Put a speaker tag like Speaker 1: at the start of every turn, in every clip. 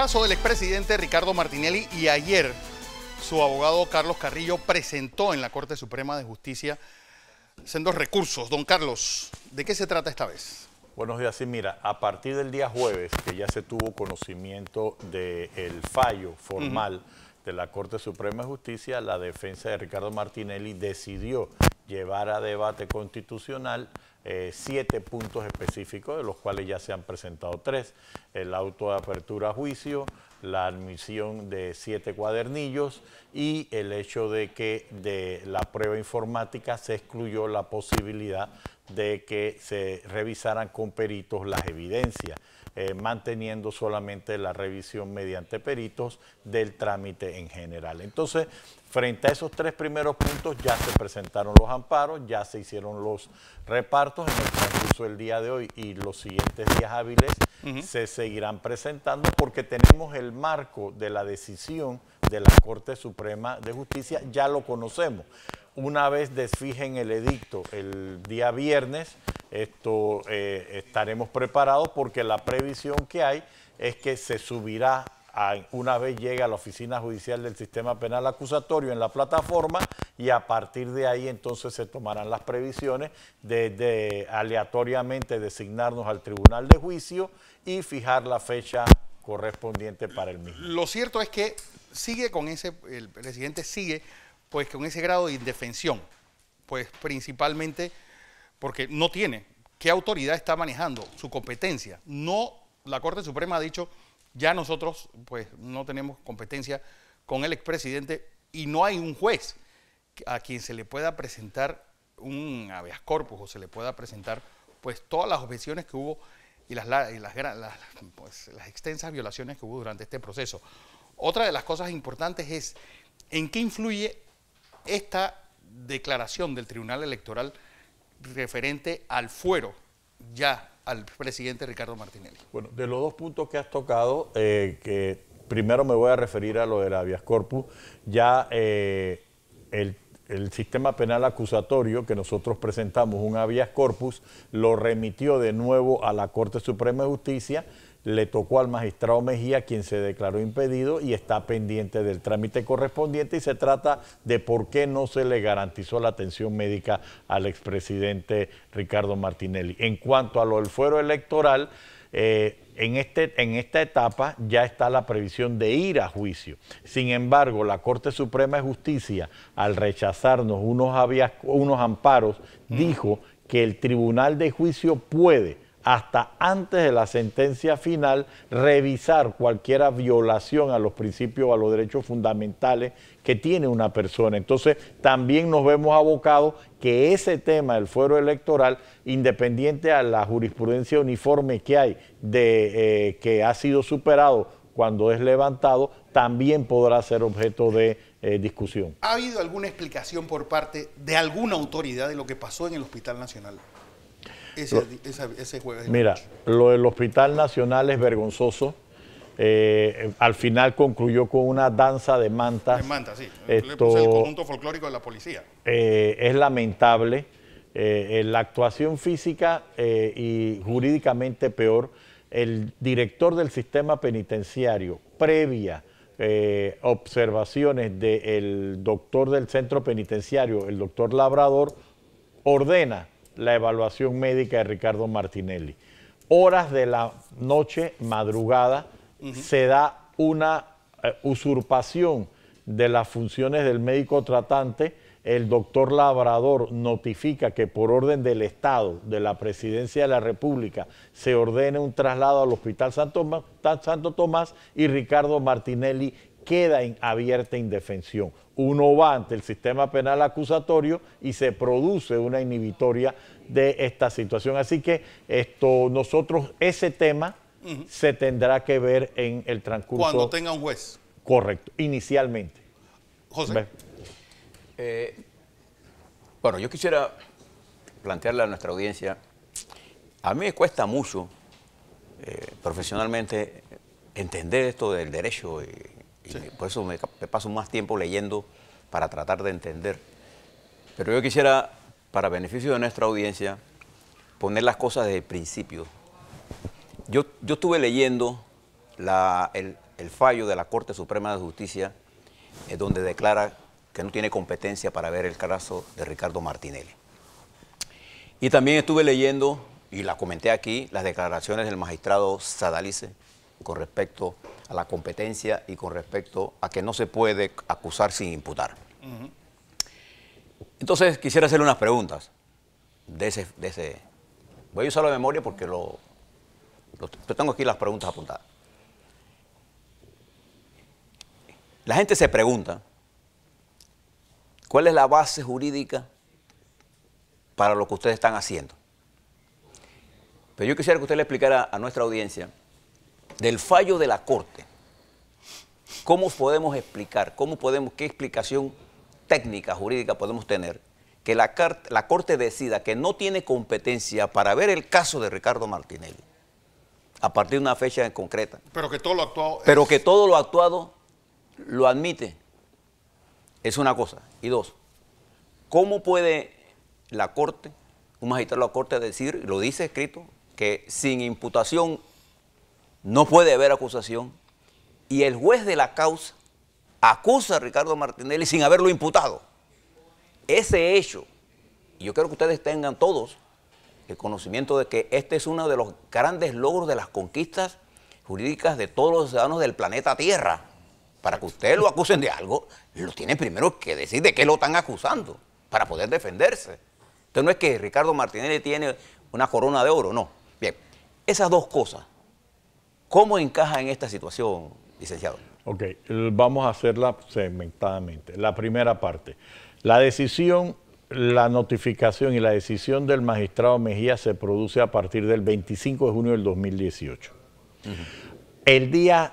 Speaker 1: caso del expresidente Ricardo Martinelli y ayer su abogado Carlos Carrillo presentó en la Corte Suprema de Justicia sendos recursos. Don Carlos, ¿de qué se trata esta vez?
Speaker 2: Buenos días. Sí, mira, a partir del día jueves, que ya se tuvo conocimiento del fallo formal de la Corte Suprema de Justicia, la defensa de Ricardo Martinelli decidió llevar a debate constitucional eh, siete puntos específicos, de los cuales ya se han presentado tres. El auto de apertura a juicio, la admisión de siete cuadernillos y el hecho de que de la prueba informática se excluyó la posibilidad de que se revisaran con peritos las evidencias, eh, manteniendo solamente la revisión mediante peritos del trámite en general. Entonces, frente a esos tres primeros puntos ya se presentaron los amparos, ya se hicieron los repartos en el transcurso del día de hoy y los siguientes días hábiles se seguirán presentando porque tenemos el marco de la decisión de la Corte Suprema de Justicia, ya lo conocemos. Una vez desfijen el edicto el día viernes, esto eh, estaremos preparados porque la previsión que hay es que se subirá una vez llega a la oficina judicial del sistema penal acusatorio en la plataforma y a partir de ahí entonces se tomarán las previsiones de, aleatoriamente designarnos al tribunal de juicio y fijar la fecha correspondiente para el mismo.
Speaker 1: Lo cierto es que sigue con ese, el presidente sigue pues con ese grado de indefensión, pues principalmente porque no tiene qué autoridad está manejando su competencia. No, la Corte Suprema ha dicho ya nosotros, pues, no tenemos competencia con el expresidente y no hay un juez a quien se le pueda presentar un habeas corpus o se le pueda presentar, pues, todas las objeciones que hubo y las, pues, las extensas violaciones que hubo durante este proceso. Otra de las cosas importantes es en qué influye esta declaración del Tribunal Electoral referente al fuero ya al presidente Ricardo Martinelli.
Speaker 2: Bueno, de los dos puntos que has tocado, eh, que primero me voy a referir a lo del habeas corpus, ya eh, el el sistema penal acusatorio que nosotros presentamos, un habeas corpus, lo remitió de nuevo a la Corte Suprema de Justicia le tocó al magistrado Mejía, quien se declaró impedido y está pendiente del trámite correspondiente y se trata de por qué no se le garantizó la atención médica al expresidente Ricardo Martinelli. En cuanto a lo del fuero electoral, eh, en, este, en esta etapa ya está la previsión de ir a juicio. Sin embargo, la Corte Suprema de Justicia, al rechazarnos unos, unos amparos, mm. dijo que el Tribunal de Juicio puede hasta antes de la sentencia final revisar cualquier violación a los principios, a los derechos fundamentales que tiene una persona. Entonces, también nos vemos abocados que ese tema del fuero electoral, independiente a la jurisprudencia uniforme que hay, de, eh, que ha sido superado cuando es levantado, también podrá ser objeto de eh, discusión.
Speaker 1: ¿Ha habido alguna explicación por parte de alguna autoridad de lo que pasó en el Hospital Nacional? Ese, Mira,
Speaker 2: lo del Hospital Nacional es vergonzoso. Eh, al final concluyó con una danza de mantas. De mantas,
Speaker 1: sí. Esto, el conjunto folclórico de la policía.
Speaker 2: Eh, es lamentable. Eh, la actuación física y jurídicamente peor. El director del sistema penitenciario, previa observaciones del doctor del centro penitenciario, el doctor Labrador, ordena la evaluación médica de Ricardo Martinelli. Horas de la noche, madrugada, se da una eh, usurpación de las funciones del médico tratante. El doctor Labrador notifica que por orden del Estado, de la Presidencia de la República, se ordene un traslado al Hospital Santo Tomás y Ricardo Martinelli queda en abierta indefensión. Uno va ante el sistema penal acusatorio y se produce una inhibitoria de esta situación. Así que esto, nosotros, ese tema se tendrá que ver en el transcurso. Cuando
Speaker 1: tenga un juez.
Speaker 2: Correcto, inicialmente. José.
Speaker 1: Eh,
Speaker 3: bueno, yo quisiera plantearle a nuestra audiencia, a mí me cuesta mucho eh, profesionalmente entender esto del derecho y eh, por eso me, paso más tiempo leyendo para tratar de entender. Pero yo quisiera, para beneficio de nuestra audiencia, poner las cosas desde principio. Yo, estuve leyendo el, fallo de la Corte Suprema de Justicia, eh, donde declara que no tiene competencia para ver el caso de Ricardo Martinelli. Y también estuve leyendo, y la comenté aquí, las declaraciones del magistrado Sadalice, con respecto a la competencia y con respecto a que no se puede acusar sin imputar. Entonces quisiera hacerle unas preguntas de ese, de ese... Voy a usar la memoria porque lo, lo, tengo aquí las preguntas apuntadas. La gente se pregunta, ¿cuál es la base jurídica para lo que ustedes están haciendo? Pero yo quisiera que usted le explicara a nuestra audiencia del fallo de la Corte, ¿cómo podemos explicar, cómo podemos, qué explicación técnica, jurídica podemos tener que la, Corte decida que no tiene competencia para ver el caso de Ricardo Martinelli a partir de una fecha en concreta?
Speaker 1: Pero que todo lo actuado...
Speaker 3: Pero que todo lo actuado lo admite. Es una cosa. Y dos, ¿cómo puede la Corte, un magistrado de la Corte decir, lo dice escrito, que sin imputación no puede haber acusación y el juez de la causa acusa a Ricardo Martinelli sin haberlo imputado. Ese hecho, y yo quiero que ustedes tengan todos el conocimiento de que este es uno de los grandes logros de las conquistas jurídicas de todos los ciudadanos del planeta Tierra. Para que ustedes lo acusen de algo, lo tienen primero que decir de qué lo están acusando para poder defenderse. Entonces no es que Ricardo Martinelli tiene una corona de oro, no. Bien, esas dos cosas ¿Cómo encaja en esta situación, licenciado?
Speaker 2: Ok, vamos a hacerla segmentadamente. La primera parte, la decisión, la notificación y la decisión del magistrado Mejía se produce a partir del 25 de junio del 2018. El día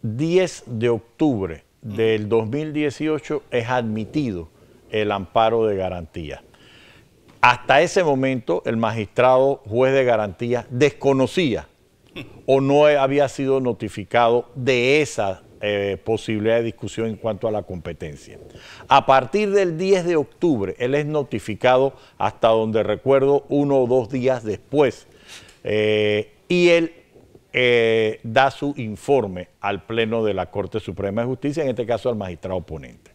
Speaker 2: 10 de octubre del 2018 es admitido el amparo de garantía. Hasta ese momento el magistrado juez de garantía desconocía o no había sido notificado de esa eh, posibilidad de discusión en cuanto a la competencia. A partir del 10 de octubre, él es notificado hasta donde recuerdo uno o dos días después eh, y él eh, da su informe al Pleno de la Corte Suprema de Justicia, en este caso al magistrado ponente.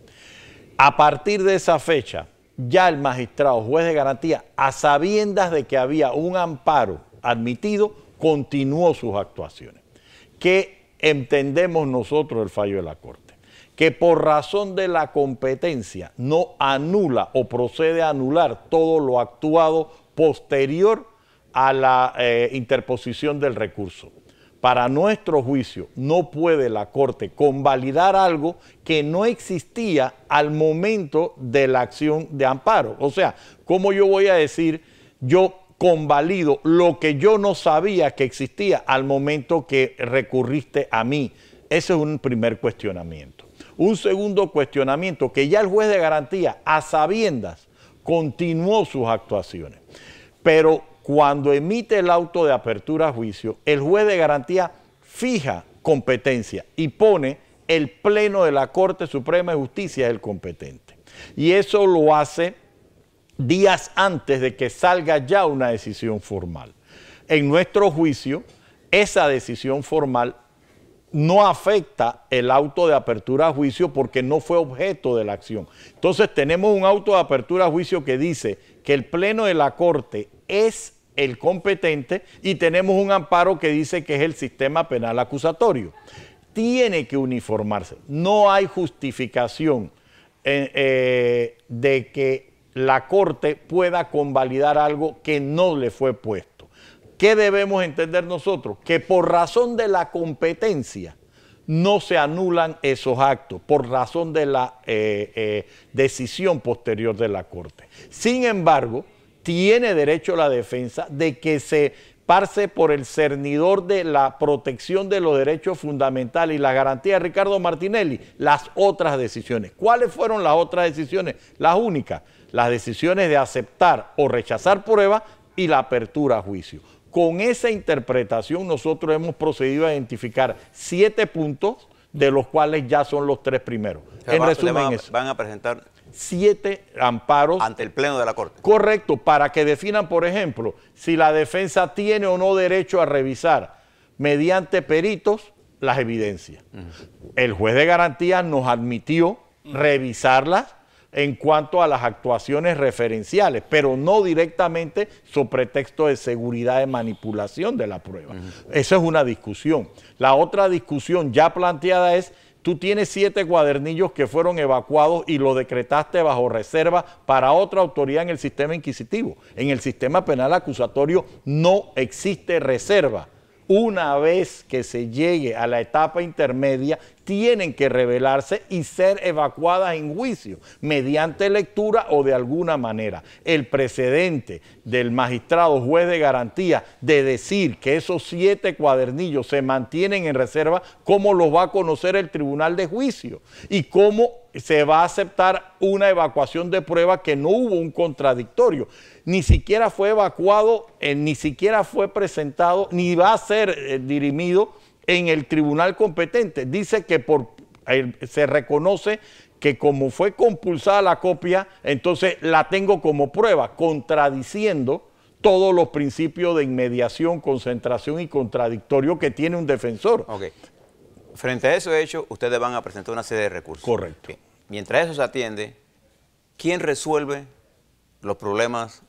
Speaker 2: A partir de esa fecha, ya el magistrado juez de garantía, a sabiendas de que había un amparo admitido, continuó sus actuaciones. ¿Qué entendemos nosotros el fallo de la Corte? Que por razón de la competencia no anula o procede a anular todo lo actuado posterior a la eh, interposición del recurso. Para nuestro juicio, no puede la Corte convalidar algo que no existía al momento de la acción de amparo. O sea, ¿cómo yo voy a decir, yo convalido lo que yo no sabía que existía al momento que recurriste a mí. Ese es un primer cuestionamiento. Un segundo cuestionamiento, que ya el juez de garantía, a sabiendas, continuó sus actuaciones. Pero cuando emite el auto de apertura a juicio, el juez de garantía fija competencia y pone el pleno de la Corte Suprema de Justicia el competente. Y eso lo hace días antes de que salga ya una decisión formal. En nuestro juicio, esa decisión formal no afecta el auto de apertura a juicio porque no fue objeto de la acción. Entonces tenemos un auto de apertura a juicio que dice que el Pleno de la Corte es el competente y tenemos un amparo que dice que es el sistema penal acusatorio. Tiene que uniformarse. No hay justificación eh, eh, de que la Corte pueda convalidar algo que no le fue puesto. ¿Qué debemos entender nosotros? Que por razón de la competencia no se anulan esos actos, por razón de la eh, eh, decisión posterior de la Corte. Sin embargo, tiene derecho la defensa de que se parse por el cernidor de la protección de los derechos fundamentales y la garantía de Ricardo Martinelli, las otras decisiones. ¿Cuáles fueron las otras decisiones? Las únicas las decisiones de aceptar o rechazar pruebas y la apertura a juicio. Con esa interpretación nosotros hemos procedido a identificar siete puntos, de los cuales ya son los tres primeros. en resumen,
Speaker 3: van a, presentar
Speaker 2: siete amparos. Ante el Pleno de la Corte. Correcto, para que definan, por ejemplo, si la defensa tiene o no derecho a revisar mediante peritos las evidencias. El juez de garantía nos admitió revisarlas en cuanto a las actuaciones referenciales, pero no directamente sobre pretexto de seguridad de manipulación de la prueba. Esa es una discusión. La otra discusión ya planteada es, tú tienes siete cuadernillos que fueron evacuados y lo decretaste bajo reserva para otra autoridad en el sistema inquisitivo. En el sistema penal acusatorio no existe reserva una vez que se llegue a la etapa intermedia, tienen que revelarse y ser evacuadas en juicio mediante lectura o de alguna manera. El precedente del magistrado juez de garantía de decir que esos siete cuadernillos se mantienen en reserva, ¿cómo los va a conocer el tribunal de juicio? ¿Y cómo se va a aceptar una evacuación de prueba que no hubo un contradictorio. Ni siquiera fue evacuado, eh, ni siquiera fue presentado, ni va a ser eh, dirimido en el tribunal competente. Dice que por, eh, se reconoce que como fue compulsada la copia, entonces la tengo como prueba, contradiciendo todos los principios de inmediación, concentración y contradictorio que tiene un defensor.
Speaker 3: Ok. Frente a esos hecho, ustedes van a presentar una serie de recursos. Correcto. Mientras eso se atiende, ¿quién resuelve los problemas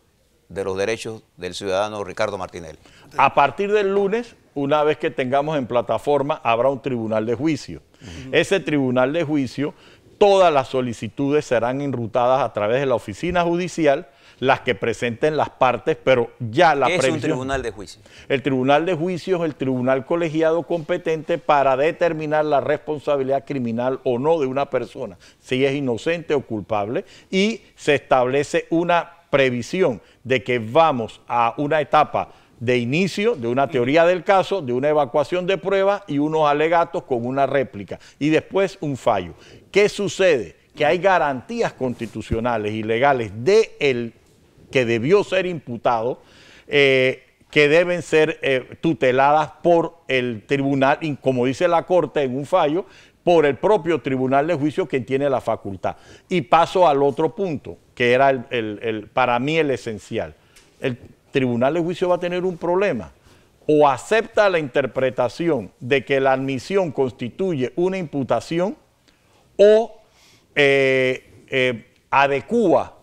Speaker 3: de los derechos del ciudadano Ricardo Martinelli? A partir del lunes, una vez que tengamos en plataforma, habrá un tribunal de
Speaker 2: juicio. Ese tribunal de juicio, todas las solicitudes serán enrutadas a través de la oficina judicial, las que presenten las partes, pero ya la ¿Qué es un tribunal de juicio? El tribunal de juicio es el tribunal colegiado competente para determinar la responsabilidad criminal o no de una persona, si es inocente o culpable, y se establece una previsión de que vamos a una etapa de inicio de una teoría del caso, de una evacuación de pruebas y unos alegatos con una réplica y después un fallo. ¿Qué sucede? Que hay garantías constitucionales y legales de el que debió ser imputado eh, que deben ser eh, tuteladas por el tribunal, como dice la Corte en un fallo, por el propio tribunal de juicio que tiene la facultad. Y paso al otro punto, que era para mí el esencial. El Tribunal de Juicio va a tener un problema. O acepta la interpretación de que la admisión constituye una imputación o eh, eh, adecua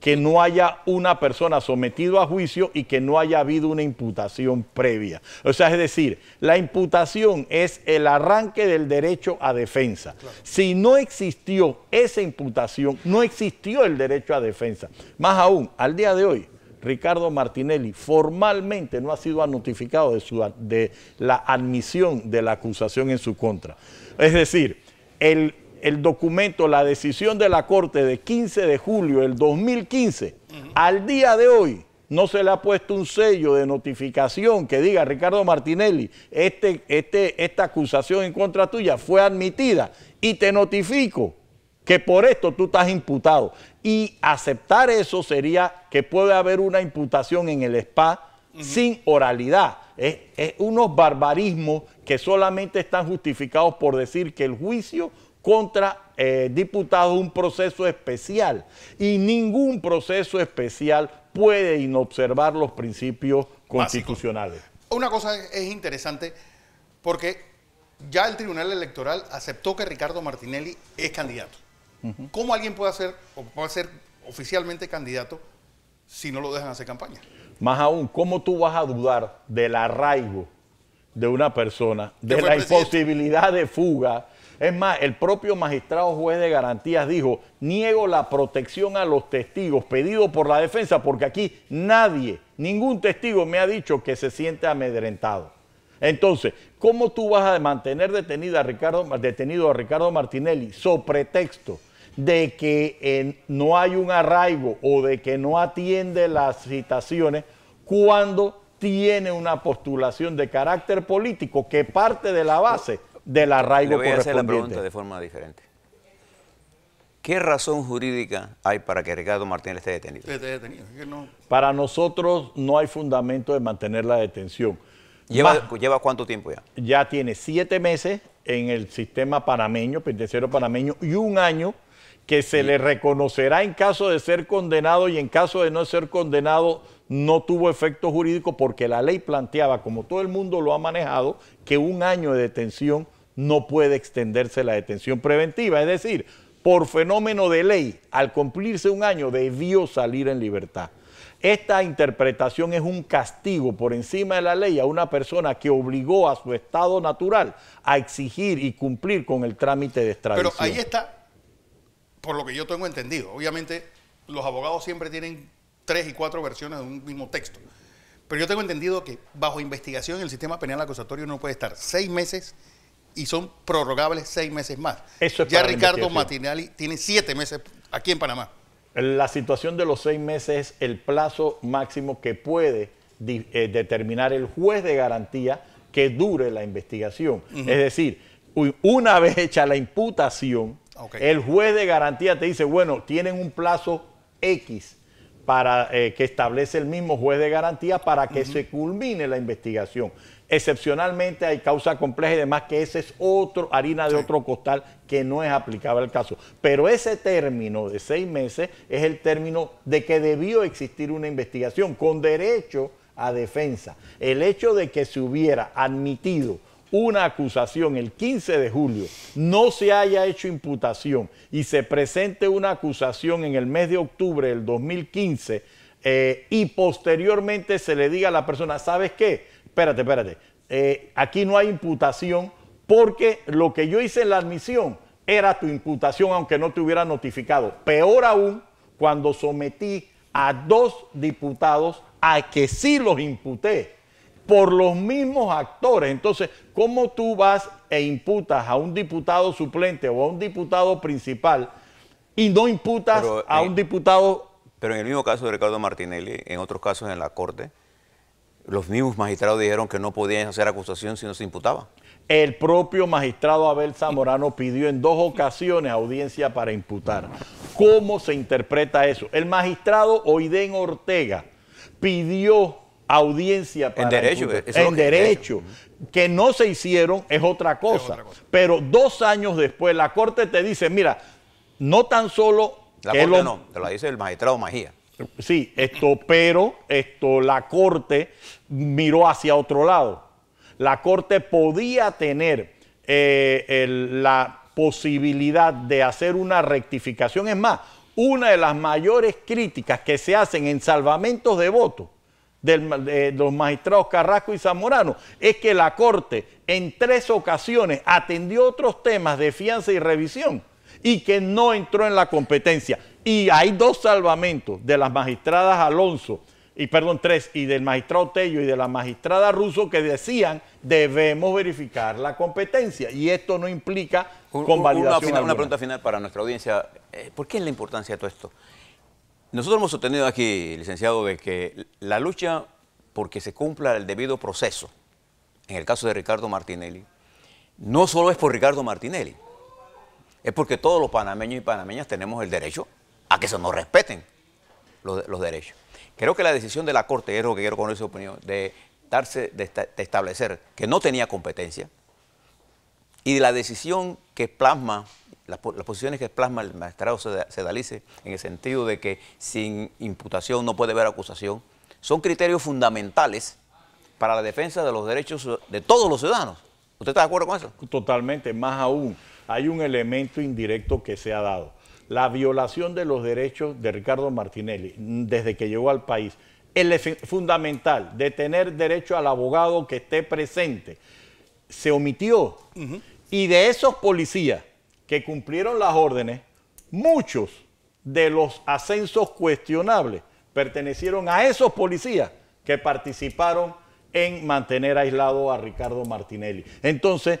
Speaker 2: que no haya una persona sometida a juicio y que no haya habido una imputación previa. O sea, es decir, la imputación es el arranque del derecho a defensa. Si no existió esa imputación, no existió el derecho a defensa. Más aún, al día de hoy, Ricardo Martinelli formalmente no ha sido notificado de, la admisión de la acusación en su contra. Es decir, el, documento, la decisión de la Corte de 15 de julio del 2015, al día de hoy, no se le ha puesto un sello de notificación que diga Ricardo Martinelli, este, este, esta acusación en contra tuya fue admitida y te notifico que por esto tú estás imputado. Y aceptar eso sería que puede haber una imputación en el SPA sin oralidad. Es, unos barbarismos que solamente están justificados por decir que el juicio contra eh, diputados es un proceso especial y ningún proceso especial puede inobservar los principios constitucionales.
Speaker 1: Una cosa es interesante porque ya el Tribunal Electoral aceptó que Ricardo Martinelli es candidato. ¿Cómo alguien puede ser, puede ser oficialmente candidato si no lo dejan hacer campaña?
Speaker 2: Más aún, ¿cómo tú vas a dudar del arraigo de una persona, de la imposibilidad de fuga? Es más, el propio magistrado juez de garantías dijo, niego la protección a los testigos pedido por la defensa porque aquí nadie, ningún testigo me ha dicho que se siente amedrentado. Entonces, ¿cómo tú vas a mantener detenido a Ricardo, detenido a Ricardo Martinelli? So pretexto de que eh, no hay un arraigo o de que no atiende las citaciones cuando tiene una postulación de carácter político que parte de la base del arraigo Le voy la pregunta
Speaker 3: de forma diferente. ¿Qué razón jurídica hay para que Ricardo Martínez esté detenido? Para nosotros no hay fundamento de mantener
Speaker 2: la detención. ¿Lleva,
Speaker 3: ¿Lleva cuánto tiempo ya?
Speaker 2: Ya tiene siete meses en el sistema panameño, penitenciario panameño, y un año que se le reconocerá en caso de ser condenado y en caso de no ser condenado no tuvo efecto jurídico porque la ley planteaba, como todo el mundo lo ha manejado, que un año de detención no puede extenderse la detención preventiva. Es decir, por fenómeno de ley, al cumplirse un año debió salir en libertad. Esta interpretación es un castigo por encima de la ley a una persona que obligó a su estado natural a exigir y cumplir con el trámite de extradición. Pero
Speaker 1: ahí está, por lo que yo tengo entendido. Obviamente, los abogados siempre tienen tres y cuatro versiones de un mismo texto. Pero yo tengo entendido que bajo investigación el sistema penal acusatorio no puede estar seis meses y son prorrogables seis meses más. ya Ricardo Matinali tiene siete meses aquí en Panamá.
Speaker 2: La situación de los seis meses es el plazo máximo que puede eh, determinar el juez de garantía que dure la investigación. Es decir, una vez hecha la imputación, el juez de garantía te dice, bueno, tienen un plazo X para eh, que establece el mismo juez de garantía para que se culmine la investigación. Excepcionalmente hay causa compleja y demás que ese es otro harina de otro costal que no es aplicable al caso. Pero ese término de seis meses es el término de que debió existir una investigación con derecho a defensa. El hecho de que se hubiera admitido una acusación el 15 de julio, no se haya hecho imputación y se presente una acusación en el mes de octubre del 2015 eh, y posteriormente se le diga a la persona, ¿sabes qué? Espérate, espérate, eh, aquí no hay imputación porque lo que yo hice en la admisión era tu imputación aunque no te hubiera notificado. Peor aún cuando sometí a dos diputados a que sí los imputé por los mismos actores. Entonces, ¿cómo tú vas e imputas a un
Speaker 3: diputado suplente o a un diputado principal y no imputas a un diputado... Pero en el mismo caso de Ricardo Martinelli, en otros casos en la Corte, los mismos magistrados dijeron que no podían hacer acusación si no se imputaba. El propio magistrado Abel
Speaker 2: Zamorano pidió en dos ocasiones audiencia para imputar. ¿Cómo se interpreta eso? El magistrado Oiden Ortega pidió audiencia para en derecho, eso en derecho. que no se hicieron es otra, cosa, Pero dos años después la corte te dice, mira, no tan solo la corte no, te lo dice el magistrado Magía. Sí, esto, pero esto la corte miró hacia otro lado. La corte podía tener eh, la posibilidad de hacer una rectificación. Es más, una de las mayores críticas que se hacen en salvamentos de votos de los magistrados Carrasco y Zamorano es que la Corte en tres ocasiones atendió otros temas de fianza y revisión y que no entró en la competencia. Y hay dos salvamentos de las magistradas Alonso, y perdón, tres, y del magistrado Tello y de la magistrada Russo que decían debemos verificar la competencia y esto no implica convalidación. una pregunta
Speaker 3: final para nuestra audiencia. Eh, ¿Por qué es la importancia de todo esto? Nosotros hemos sostenido aquí, licenciado, de que la lucha porque se cumpla el debido proceso, en el caso de Ricardo Martinelli, no solo es por Ricardo Martinelli, es porque todos los panameños y panameñas tenemos el derecho a que se nos respeten los, derechos. Creo que la decisión de la Corte, es lo que quiero conocer su opinión, de, darse, de, establecer que no tenía competencia y la decisión que plasma las, posiciones que plasma el magistrado Sedalice en el sentido de que sin imputación no puede haber acusación, son criterios fundamentales para la defensa de los derechos de todos los ciudadanos. ¿Usted está de acuerdo con eso? Totalmente, más
Speaker 2: aún, hay un elemento indirecto que se ha dado. La violación de los derechos de Ricardo Martinelli mm, desde que llegó al país. El fundamental de tener derecho al abogado que esté presente se omitió. Y de esos policías que cumplieron las órdenes, muchos de los ascensos cuestionables pertenecieron a esos policías que participaron en mantener aislado a Ricardo Martinelli. Entonces,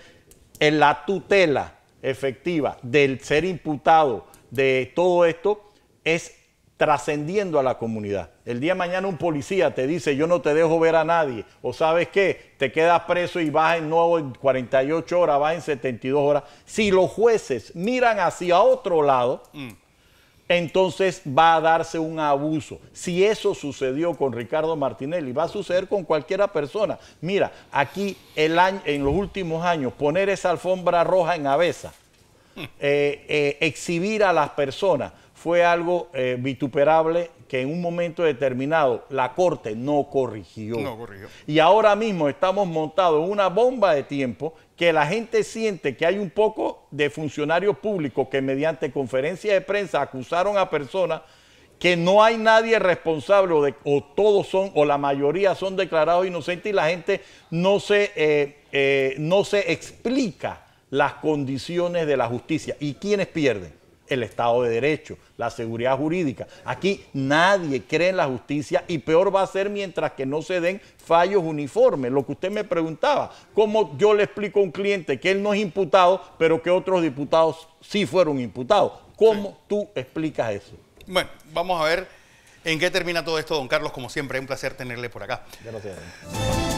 Speaker 2: en la tutela efectiva del ser imputado de todo esto es trascendiendo a la comunidad. El día de mañana un policía te dice, yo no te dejo ver a nadie, o sabes qué, te quedas preso y vas en nuevo en 48 horas, vas en 72 horas. Si los jueces miran hacia otro lado, mm. entonces va a darse un abuso. Si eso sucedió con Ricardo Martinelli, va a suceder con cualquiera persona. Mira, aquí el en los últimos años, poner esa alfombra roja en Avesa, mm. eh, eh, exhibir a las personas, fue algo eh, vituperable que en un momento determinado la Corte no corrigió. Y ahora mismo estamos montados en una bomba de tiempo que la gente siente que hay un poco de funcionarios públicos que mediante conferencias de prensa acusaron a personas que no hay nadie responsable o, todos son o la mayoría son declarados inocentes y la gente no se, eh, eh, no se explica las condiciones de la justicia. ¿Y quiénes pierden? el Estado de Derecho, la seguridad jurídica. Aquí nadie cree en la justicia y peor va a ser mientras que no se den fallos uniformes. Lo que usted me preguntaba, ¿cómo yo le explico a un cliente que él no es imputado, pero que otros diputados sí fueron imputados? ¿Cómo tú explicas eso?
Speaker 1: Bueno, vamos a ver en qué termina todo esto, don Carlos. Como siempre, es un placer tenerle por acá. Gracias.